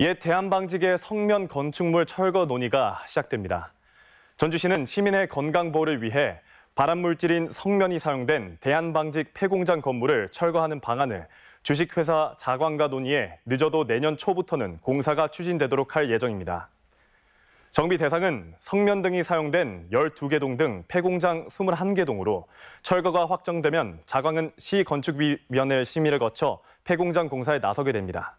옛 대한방직의 성면 건축물 철거 논의가 시작됩니다. 전주시는 시민의 건강 보호를 위해 발암물질인 성면이 사용된 대한방직 폐공장 건물을 철거하는 방안을 주식회사 자광과 논의해 늦어도 내년 초부터는 공사가 추진되도록 할 예정입니다. 정비 대상은 성면 등이 사용된 12개 동 등 폐공장 21개 동으로 철거가 확정되면 자광은 시건축위원회 심의를 거쳐 폐공장 공사에 나서게 됩니다.